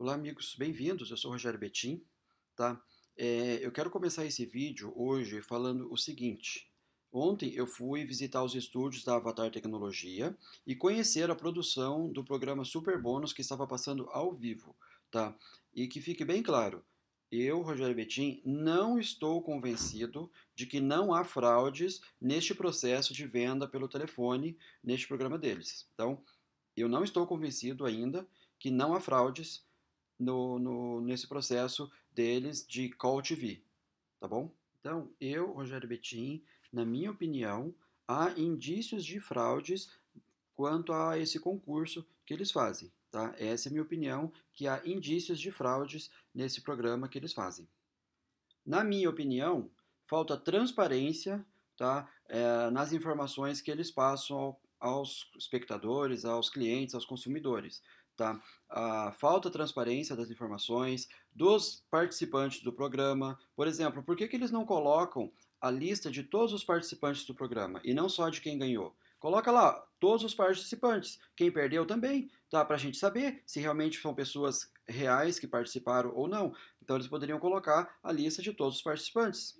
Olá, amigos, bem-vindos. Eu sou o Rogério Betim, tá? É, eu quero começar esse vídeo hoje falando o seguinte. Ontem eu fui visitar os estúdios da Avatar Tecnologia e conhecer a produção do programa Super Bônus que estava passando ao vivo, tá? E que fique bem claro, eu, Rogério Betim, não estou convencido de que não há fraudes neste processo de venda pelo telefone neste programa deles. Então, eu não estou convencido ainda que não há fraudes no, no, nesse processo deles de Call TV, tá bom? Então, eu, Rogério Betim, na minha opinião, há indícios de fraudes quanto a esse concurso que eles fazem, tá? Essa é a minha opinião, que há indícios de fraudes nesse programa que eles fazem. Na minha opinião, falta transparência tá? É, nas informações que eles passam ao, aos espectadores, aos clientes, aos consumidores. Tá? A falta de transparência das informações dos participantes do programa. Por exemplo, por que, que eles não colocam a lista de todos os participantes do programa e não só de quem ganhou? Coloca lá todos os participantes, quem perdeu também, tá? Para a gente saber se realmente são pessoas reais que participaram ou não. Então eles poderiam colocar a lista de todos os participantes.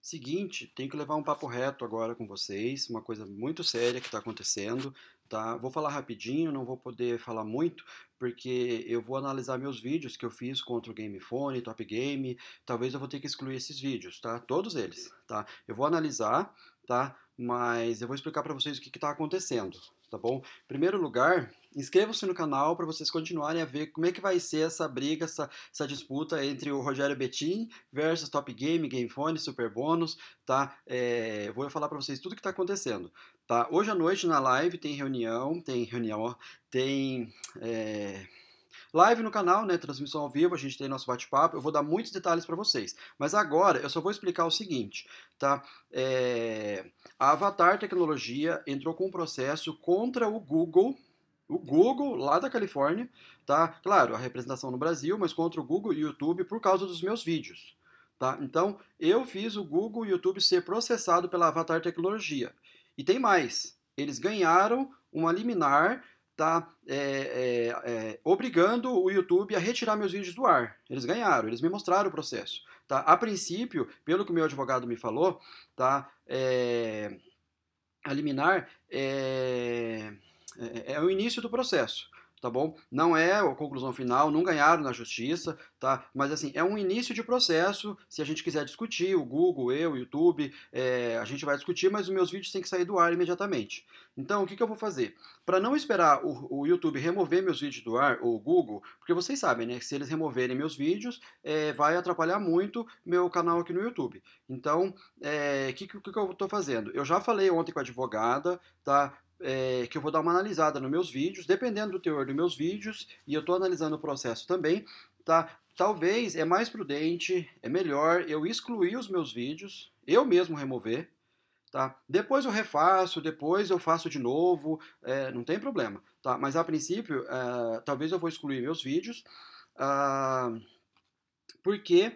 Seguinte, tenho que levar um papo reto agora com vocês, uma coisa muito séria que está acontecendo. Tá? Vou falar rapidinho, não vou poder falar muito, porque eu vou analisar meus vídeos que eu fiz contra o GameFone, Top Game, talvez eu vou ter que excluir esses vídeos, tá? Todos eles, tá? Eu vou analisar, tá? Mas eu vou explicar para vocês o que está acontecendo, tá bom? Em primeiro lugar, inscreva se no canal para vocês continuarem a ver como é que vai ser essa briga, essa, essa disputa entre o Rogério Betim versus Top Game, Gamefone, Super Bônus, tá? É, vou falar para vocês tudo que está acontecendo, tá? Hoje à noite na live tem reunião, tem reunião, tem... É Live no canal, né? Transmissão ao vivo, a gente tem nosso bate-papo. Eu vou dar muitos detalhes para vocês. Mas agora eu só vou explicar o seguinte, tá? É... A Avatar Tecnologia entrou com um processo contra o Google, o Google, lá da Califórnia, tá? Claro, a representação no Brasil, mas contra o Google e o YouTube por causa dos meus vídeos. Tá? Então, eu fiz o Google e o YouTube ser processado pela Avatar Tecnologia. E tem mais, eles ganharam uma liminar Tá, é, é, é, obrigando o YouTube a retirar meus vídeos do ar. Eles ganharam, eles me mostraram o processo. Tá? A princípio, pelo que o meu advogado me falou, tá? É, a liminar é, é, é o início do processo tá bom? Não é a conclusão final, não ganharam na justiça, tá? Mas assim, é um início de processo. Se a gente quiser discutir, o Google, eu, o YouTube, é, a gente vai discutir, mas os meus vídeos têm que sair do ar imediatamente. Então, o que, que eu vou fazer? Para não esperar o, o, YouTube remover meus vídeos do ar, ou o Google, porque vocês sabem, né? Que se eles removerem meus vídeos, é, vai atrapalhar muito meu canal aqui no YouTube. Então, o é, que, que, que eu estou fazendo? Eu já falei ontem com a advogada, tá? é, que eu vou dar uma analisada nos meus vídeos, dependendo do teor dos meus vídeos, e eu estou analisando o processo também, tá? Talvez é mais prudente, é melhor eu excluir os meus vídeos, eu mesmo remover, tá? Depois eu refaço, depois eu faço de novo, é, não tem problema, tá? Mas a princípio, uh, talvez eu vou excluir meus vídeos, uh, porque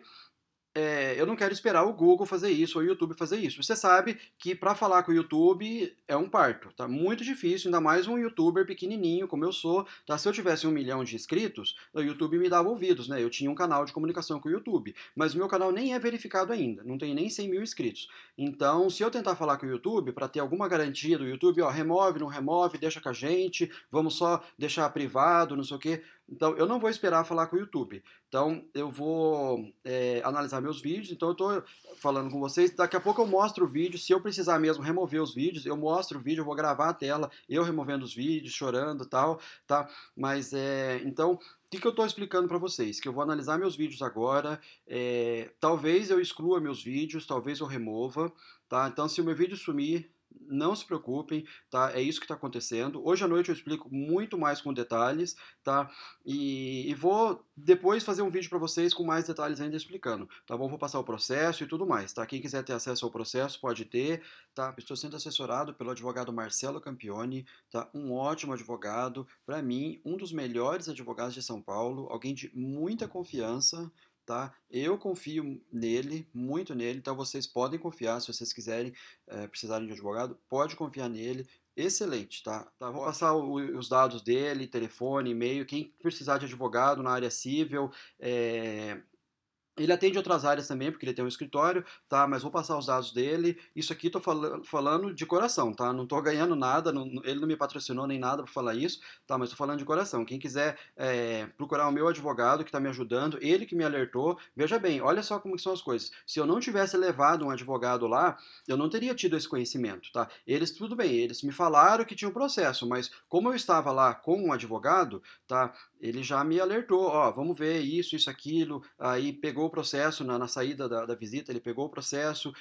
é, eu não quero esperar o Google fazer isso ou o YouTube fazer isso. Você sabe que para falar com o YouTube é um parto, tá muito difícil, ainda mais um youtuber pequenininho como eu sou, tá? Se eu tivesse um milhão de inscritos, o YouTube me dava ouvidos, né? Eu tinha um canal de comunicação com o YouTube, mas o meu canal nem é verificado ainda, não tem nem 100 mil inscritos. Então, se eu tentar falar com o YouTube, para ter alguma garantia do YouTube, ó, remove, não remove, deixa com a gente, vamos só deixar privado, não sei o quê, então, eu não vou esperar falar com o YouTube. Então, eu vou é, analisar meus vídeos. Então, eu estou falando com vocês. Daqui a pouco eu mostro o vídeo. Se eu precisar mesmo remover os vídeos, eu mostro o vídeo, eu vou gravar a tela, eu removendo os vídeos, chorando e tal, tá? Mas, é, então, o que, que eu estou explicando para vocês? Que eu vou analisar meus vídeos agora, é, talvez eu exclua meus vídeos, talvez eu remova, tá? Então, se o meu vídeo sumir, não se preocupem, tá? É isso que está acontecendo. Hoje à noite eu explico muito mais com detalhes, tá? E, e vou depois fazer um vídeo para vocês com mais detalhes ainda explicando, tá bom? Vou passar o processo e tudo mais, tá? Quem quiser ter acesso ao processo pode ter, tá? Estou sendo assessorado pelo advogado Marcelo Campione, tá? Um ótimo advogado, para mim, um dos melhores advogados de São Paulo, alguém de muita confiança, tá? Eu confio nele, muito nele, então vocês podem confiar, se vocês quiserem, é, precisarem de um advogado, pode confiar nele, excelente, tá? tá vou passar o, os dados dele, telefone, e-mail, quem precisar de advogado na área civil, é, ele atende outras áreas também, porque ele tem um escritório, tá? Mas vou passar os dados dele. Isso aqui tô fal falando de coração, tá? Não tô ganhando nada, não, ele não me patrocinou nem nada para falar isso, tá? Mas tô falando de coração. Quem quiser é, procurar o meu advogado que está me ajudando, ele que me alertou. Veja bem, olha só como são as coisas. Se eu não tivesse levado um advogado lá, eu não teria tido esse conhecimento, tá? Eles, tudo bem, eles me falaram que tinha um processo, mas como eu estava lá com um advogado, tá? ele já me alertou, ó, vamos ver isso, isso, aquilo, aí pegou o processo na, na saída da, da, visita, ele pegou o processo,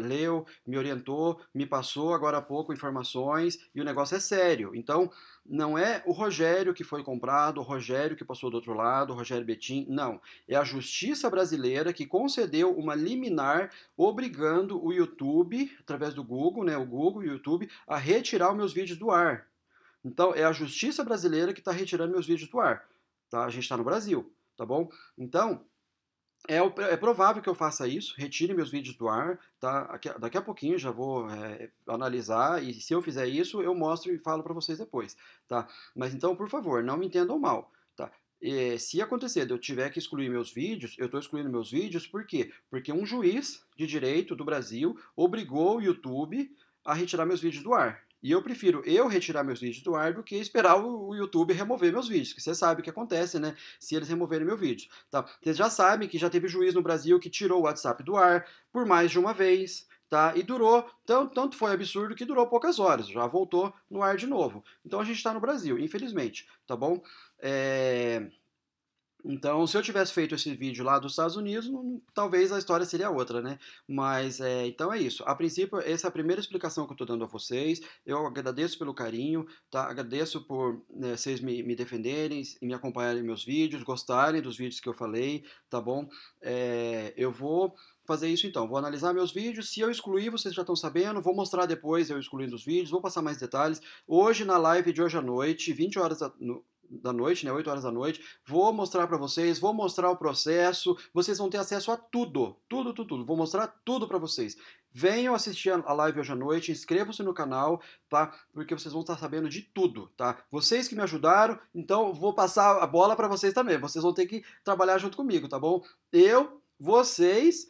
leu, me orientou, me passou agora há pouco informações e o negócio é sério. Então, não é o Rogério que foi comprado, o Rogério que passou do outro lado, o Rogério Betim, não. É a justiça brasileira que concedeu uma liminar obrigando o YouTube, através do Google, né, o Google e o YouTube, a retirar os meus vídeos do ar. Então, é a justiça brasileira que está retirando meus vídeos do ar. Tá? A gente está no Brasil, tá bom? Então, é, é, provável que eu faça isso, retire meus vídeos do ar, tá? daqui a pouquinho já vou é, analisar e se eu fizer isso, eu mostro e falo para vocês depois, tá? Mas então, por favor, não me entendam mal, tá? E, é, se acontecer eu tiver que excluir meus vídeos, eu estou excluindo meus vídeos por quê? Porque um juiz de direito do Brasil obrigou o YouTube a retirar meus vídeos do ar, e eu prefiro eu retirar meus vídeos do ar do que esperar o YouTube remover meus vídeos, que você sabe o que acontece, né? Se eles removerem meu vídeo. Tá? Vocês já sabem que já teve juiz no Brasil que tirou o WhatsApp do ar por mais de uma vez. Tá? E durou, tão, tanto foi absurdo que durou poucas horas, já voltou no ar de novo. Então a gente está no Brasil, infelizmente, tá bom? É... Então, se eu tivesse feito esse vídeo lá dos Estados Unidos, não, talvez a história seria outra, né? Mas, é, então é isso. A princípio, essa é a primeira explicação que eu estou dando a vocês. Eu agradeço pelo carinho, tá? Agradeço por né, vocês me, me defenderem e me acompanharem meus vídeos, gostarem dos vídeos que eu falei, tá bom? É, eu vou fazer isso então. Vou analisar meus vídeos. Se eu excluir, vocês já estão sabendo. Vou mostrar depois eu excluindo os vídeos. Vou passar mais detalhes. Hoje, na live de hoje à noite, 20 horas, no, da noite, né, 8 horas da noite. Vou mostrar para vocês, vou mostrar o processo. Vocês vão ter acesso a tudo, tudo, tudo, tudo. Vou mostrar tudo para vocês. Venham assistir a live hoje à noite, inscrevam-se no canal, tá? Porque vocês vão estar sabendo de tudo, tá? Vocês que me ajudaram, então vou passar a bola para vocês também. Vocês vão ter que trabalhar junto comigo, tá bom? Eu, vocês,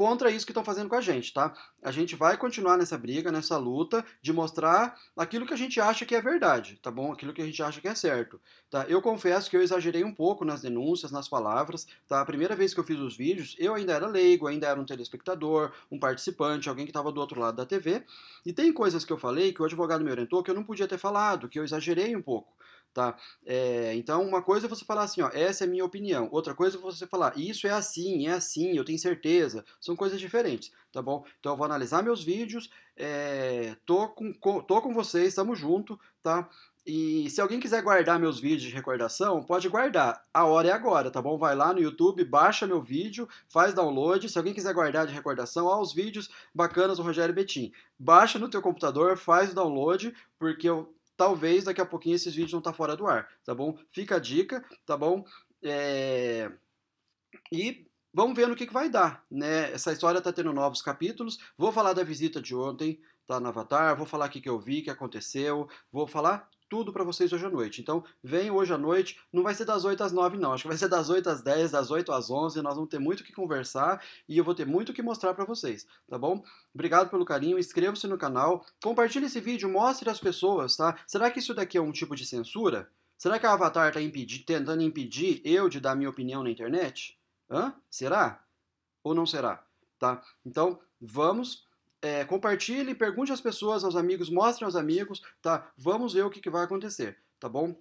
contra isso que estão fazendo com a gente, tá? A gente vai continuar nessa briga, nessa luta de mostrar aquilo que a gente acha que é verdade, tá bom? Aquilo que a gente acha que é certo, tá? Eu confesso que eu exagerei um pouco nas denúncias, nas palavras, tá? A primeira vez que eu fiz os vídeos, eu ainda era leigo, ainda era um telespectador, um participante, alguém que estava do outro lado da TV, e tem coisas que eu falei que o advogado me orientou que eu não podia ter falado, que eu exagerei um pouco tá? É, então, uma coisa é você falar assim, ó, essa é minha opinião. Outra coisa é você falar, isso é assim, é assim, eu tenho certeza. São coisas diferentes, tá bom? Então, eu vou analisar meus vídeos, é, tô, com, tô com vocês, estamos junto, tá? E se alguém quiser guardar meus vídeos de recordação, pode guardar. A hora é agora, tá bom? Vai lá no YouTube, baixa meu vídeo, faz download. Se alguém quiser guardar de recordação, ó, os vídeos bacanas do Rogério Betim. Baixa no teu computador, faz o download, porque eu talvez daqui a pouquinho esses vídeos não tá fora do ar, tá bom? Fica a dica, tá bom? É... E vamos ver no que, que vai dar, né? Essa história tá tendo novos capítulos. Vou falar da visita de ontem, tá? No Avatar, vou falar o que, que eu vi, o que aconteceu, vou falar tudo para vocês hoje à noite. Então, vem hoje à noite, não vai ser das 8 às 9 não, acho que vai ser das 8 às 10, das 8 às 11, nós vamos ter muito o que conversar e eu vou ter muito o que mostrar para vocês, tá bom? Obrigado pelo carinho, inscreva-se no canal, compartilhe esse vídeo, mostre às pessoas, tá? Será que isso daqui é um tipo de censura? Será que a Avatar está tentando impedir eu de dar minha opinião na internet? Hã? Será? Ou não será? Tá? Então, vamos é, compartilhe, pergunte às pessoas, aos amigos, mostre aos amigos, tá? Vamos ver o que, que vai acontecer, tá bom?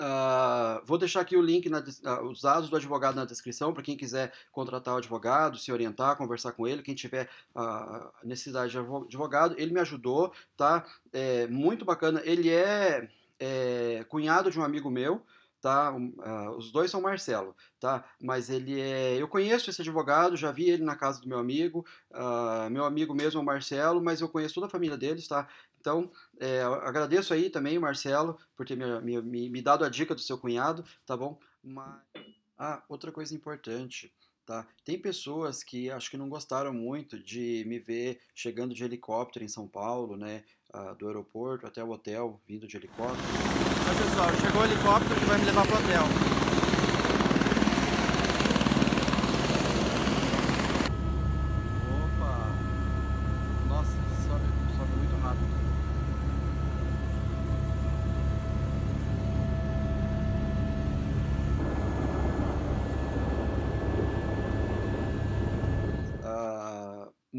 Uh, vou deixar aqui o link, na, uh, os dados do advogado na descrição, para quem quiser contratar o advogado, se orientar, conversar com ele, quem tiver uh, necessidade de advogado, ele me ajudou, tá? É, muito bacana, ele é, é cunhado de um amigo meu, tá? Uh, os dois são Marcelo, tá? Mas ele é, eu conheço esse advogado, já vi ele na casa do meu amigo, uh, meu amigo mesmo é o Marcelo, mas eu conheço toda a família deles, tá? Então, é, agradeço aí também, Marcelo, por ter me, me, me, dado a dica do seu cunhado, tá bom? Mas, ah, outra coisa importante, tá? Tem pessoas que acho que não gostaram muito de me ver chegando de helicóptero em São Paulo, né? uh, do aeroporto até o hotel, vindo de helicóptero. Olha pessoal, chegou o helicóptero que vai me levar para o hotel.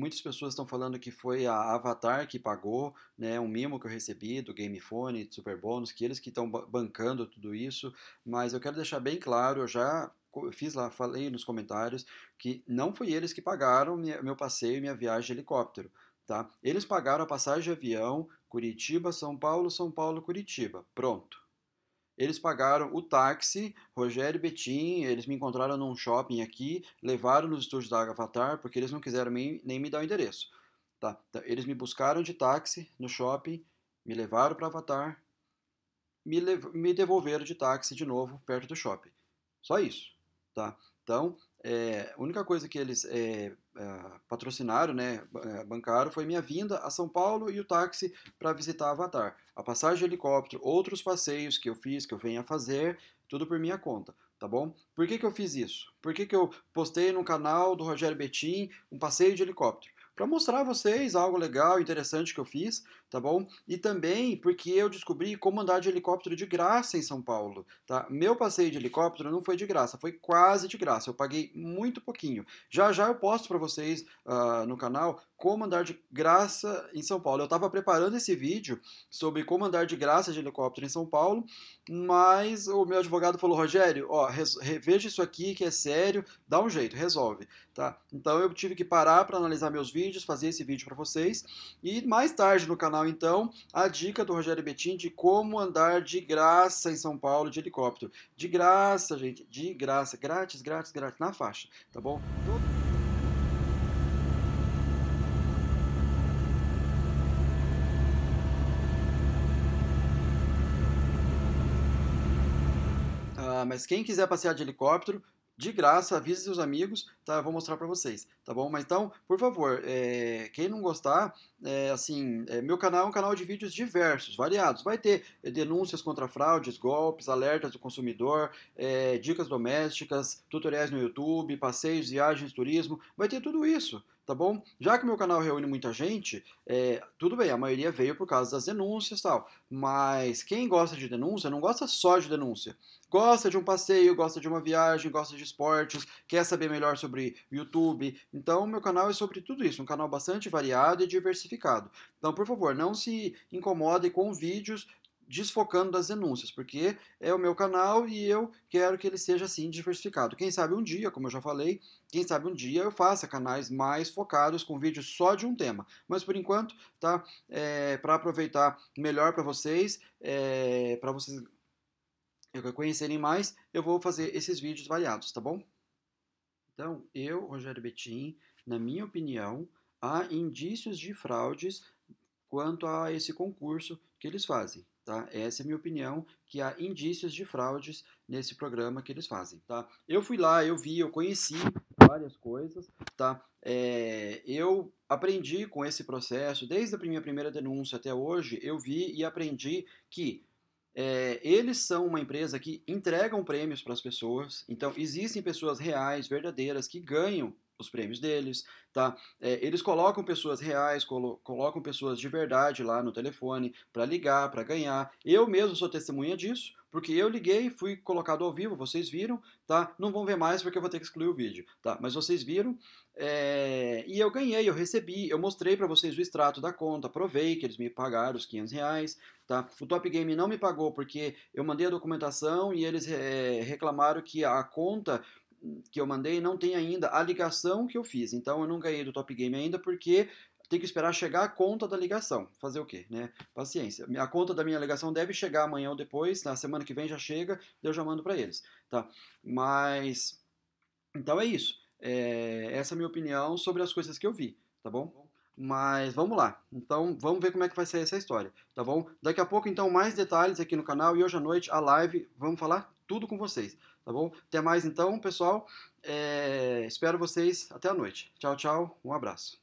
muitas pessoas estão falando que foi a Avatar que pagou, né, um mimo que eu recebi do GameFone, Super Bônus, que eles que estão bancando tudo isso, mas eu quero deixar bem claro, eu já fiz lá, falei nos comentários que não foi eles que pagaram meu passeio e minha viagem de helicóptero. Tá? Eles pagaram a passagem de avião Curitiba, São Paulo, São Paulo, Curitiba. Pronto. Eles pagaram o táxi, Rogério e Betim, eles me encontraram num shopping aqui, levaram nos estúdios da Avatar, porque eles não quiseram nem, nem me dar o endereço. Tá? Então, eles me buscaram de táxi no shopping, me levaram para Avatar, me, me devolveram de táxi de novo perto do shopping. Só isso. Tá? Então, é, a única coisa que eles é, é patrocinaram, né, é, bancaram, foi minha vinda a São Paulo e o táxi para visitar Avatar. A passagem de helicóptero, outros passeios que eu fiz, que eu venho a fazer, tudo por minha conta, tá bom? Por que, que eu fiz isso? Por que, que eu postei no canal do Rogério Betim um passeio de helicóptero? para mostrar a vocês algo legal, interessante que eu fiz, tá bom? E também porque eu descobri como andar de helicóptero de graça em São Paulo, tá? Meu passeio de helicóptero não foi de graça, foi quase de graça. Eu paguei muito pouquinho. Já já eu posto para vocês uh, no canal como andar de graça em São Paulo. Eu estava preparando esse vídeo sobre como andar de graça de helicóptero em São Paulo, mas o meu advogado falou, Rogério, ó, reveja isso aqui que é sério, dá um jeito, resolve, tá? Então eu tive que parar para analisar meus vídeos vídeos, fazer esse vídeo para vocês. E mais tarde no canal, então, a dica do Rogério Betim de como andar de graça em São Paulo de helicóptero. De graça, gente, de graça, grátis, grátis, grátis, na faixa, tá bom? Ah, mas quem quiser passear de helicóptero, de graça, avise seus amigos, tá? Eu vou mostrar para vocês, tá bom? Mas então, por favor, é, quem não gostar, é, assim, é, meu canal é um canal de vídeos diversos, variados. Vai ter é, denúncias contra fraudes, golpes, alertas do consumidor, é, dicas domésticas, tutoriais no YouTube, passeios, viagens, turismo. Vai ter tudo isso, tá bom? Já que meu canal reúne muita gente, é, tudo bem, a maioria veio por causa das denúncias e tal, mas quem gosta de denúncia não gosta só de denúncia gosta de um passeio, gosta de uma viagem, gosta de esportes, quer saber melhor sobre YouTube. Então, meu canal é sobre tudo isso, um canal bastante variado e diversificado. Então, por favor, não se incomode com vídeos desfocando das denúncias, porque é o meu canal e eu quero que ele seja assim diversificado. Quem sabe um dia, como eu já falei, quem sabe um dia eu faça canais mais focados com vídeos só de um tema. Mas por enquanto, tá? É, eh, para aproveitar melhor para vocês, é, eh, para vocês eu conhecerem mais, eu vou fazer esses vídeos variados, tá bom? Então, eu, Rogério Betim, na minha opinião, há indícios de fraudes quanto a esse concurso que eles fazem. Tá? Essa é a minha opinião, que há indícios de fraudes nesse programa que eles fazem. Tá? Eu fui lá, eu vi, eu conheci várias coisas. Tá? É, eu aprendi com esse processo, desde a minha primeira denúncia até hoje, eu vi e aprendi que é, eles são uma empresa que entregam prêmios para as pessoas, então existem pessoas reais, verdadeiras, que ganham os prêmios deles, tá? É, eles colocam pessoas reais, colo colocam pessoas de verdade lá no telefone para ligar, para ganhar. Eu mesmo sou testemunha disso, porque eu liguei, fui colocado ao vivo, vocês viram, tá? Não vão ver mais porque eu vou ter que excluir o vídeo, tá? Mas vocês viram é... e eu ganhei, eu recebi, eu mostrei para vocês o extrato da conta, provei que eles me pagaram os 500 reais, tá? O Top Game não me pagou porque eu mandei a documentação e eles é, reclamaram que a conta que eu mandei não tem ainda a ligação que eu fiz. Então eu não ganhei do Top Game ainda porque tem que esperar chegar a conta da ligação. Fazer o quê, né? Paciência. A conta da minha ligação deve chegar amanhã ou depois, na semana que vem já chega, eu já mando para eles, tá? Mas então é isso. É, essa é a minha opinião sobre as coisas que eu vi, tá bom? Mas vamos lá. Então vamos ver como é que vai sair essa história, tá bom? Daqui a pouco então mais detalhes aqui no canal e hoje à noite a live, vamos falar tudo com vocês. Tá bom? Até mais então, pessoal. É, espero vocês até a noite. Tchau, tchau. Um abraço.